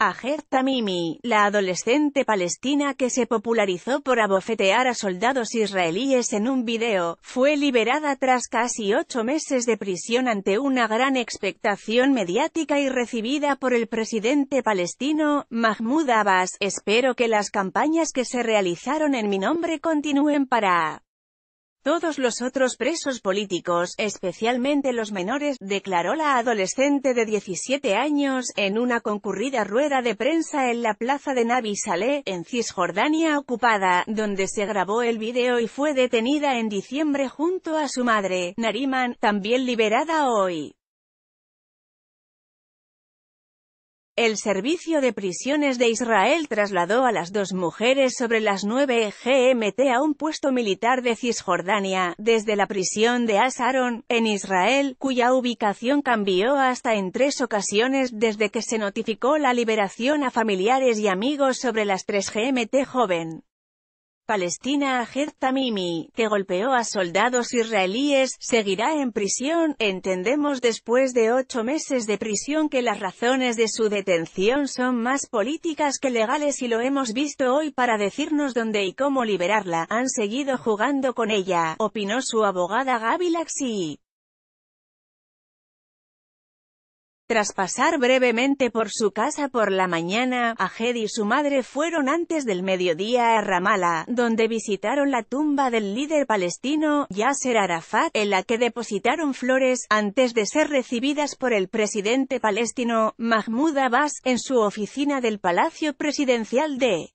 Ager Tamimi, la adolescente palestina que se popularizó por abofetear a soldados israelíes en un video, fue liberada tras casi ocho meses de prisión ante una gran expectación mediática y recibida por el presidente palestino, Mahmoud Abbas. Espero que las campañas que se realizaron en mi nombre continúen para todos los otros presos políticos, especialmente los menores, declaró la adolescente de 17 años, en una concurrida rueda de prensa en la plaza de Nabi Saleh, en Cisjordania ocupada, donde se grabó el video y fue detenida en diciembre junto a su madre, Nariman, también liberada hoy. El Servicio de Prisiones de Israel trasladó a las dos mujeres sobre las 9 GMT a un puesto militar de Cisjordania, desde la prisión de Asaron, en Israel, cuya ubicación cambió hasta en tres ocasiones desde que se notificó la liberación a familiares y amigos sobre las 3 GMT joven. Palestina Ahed Tamimi, que golpeó a soldados israelíes, seguirá en prisión, entendemos después de ocho meses de prisión que las razones de su detención son más políticas que legales y lo hemos visto hoy para decirnos dónde y cómo liberarla, han seguido jugando con ella, opinó su abogada Gaby Laxi. Tras pasar brevemente por su casa por la mañana, Ahed y su madre fueron antes del mediodía a Ramallah, donde visitaron la tumba del líder palestino, Yasser Arafat, en la que depositaron flores, antes de ser recibidas por el presidente palestino, Mahmoud Abbas, en su oficina del Palacio Presidencial de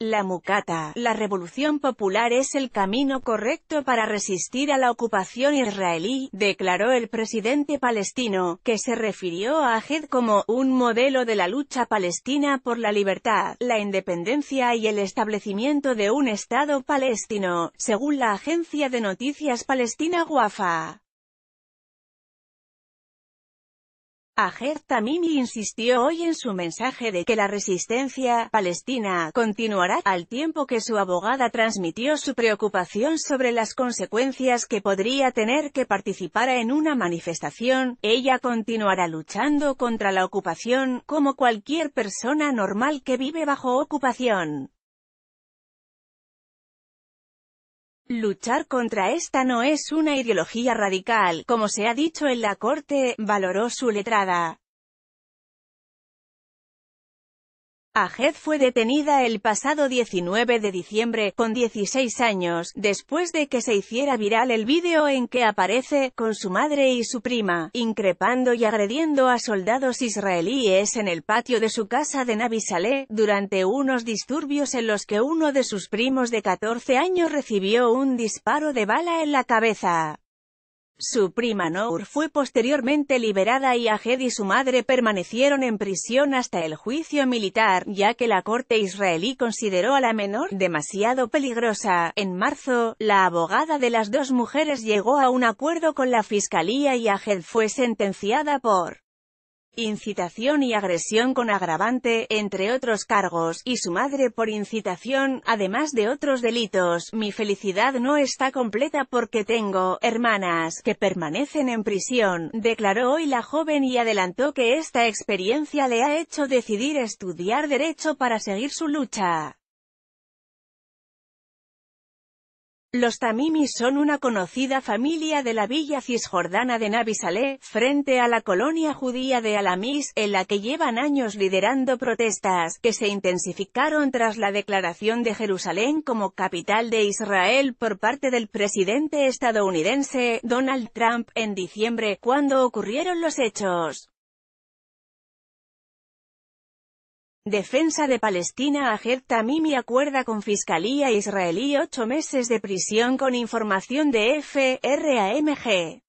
la mucata, la revolución popular es el camino correcto para resistir a la ocupación israelí, declaró el presidente palestino, que se refirió a Ajed como un modelo de la lucha palestina por la libertad, la independencia y el establecimiento de un Estado palestino, según la agencia de noticias palestina Wafa. Ajer Tamimi insistió hoy en su mensaje de que la resistencia palestina continuará, al tiempo que su abogada transmitió su preocupación sobre las consecuencias que podría tener que participara en una manifestación, ella continuará luchando contra la ocupación, como cualquier persona normal que vive bajo ocupación. Luchar contra esta no es una ideología radical, como se ha dicho en la corte, valoró su letrada. Ajed fue detenida el pasado 19 de diciembre, con 16 años, después de que se hiciera viral el vídeo en que aparece, con su madre y su prima, increpando y agrediendo a soldados israelíes en el patio de su casa de Salé durante unos disturbios en los que uno de sus primos de 14 años recibió un disparo de bala en la cabeza. Su prima Noor fue posteriormente liberada y Ajed y su madre permanecieron en prisión hasta el juicio militar, ya que la corte israelí consideró a la menor demasiado peligrosa. En marzo, la abogada de las dos mujeres llegó a un acuerdo con la fiscalía y Ahed fue sentenciada por incitación y agresión con agravante, entre otros cargos, y su madre por incitación, además de otros delitos. Mi felicidad no está completa porque tengo hermanas que permanecen en prisión, declaró hoy la joven y adelantó que esta experiencia le ha hecho decidir estudiar derecho para seguir su lucha. Los tamimis son una conocida familia de la villa cisjordana de Saleh frente a la colonia judía de Alamis, en la que llevan años liderando protestas, que se intensificaron tras la declaración de Jerusalén como capital de Israel por parte del presidente estadounidense, Donald Trump, en diciembre, cuando ocurrieron los hechos. Defensa de Palestina mí Tamimi acuerda con Fiscalía israelí ocho meses de prisión con información de FRAMG.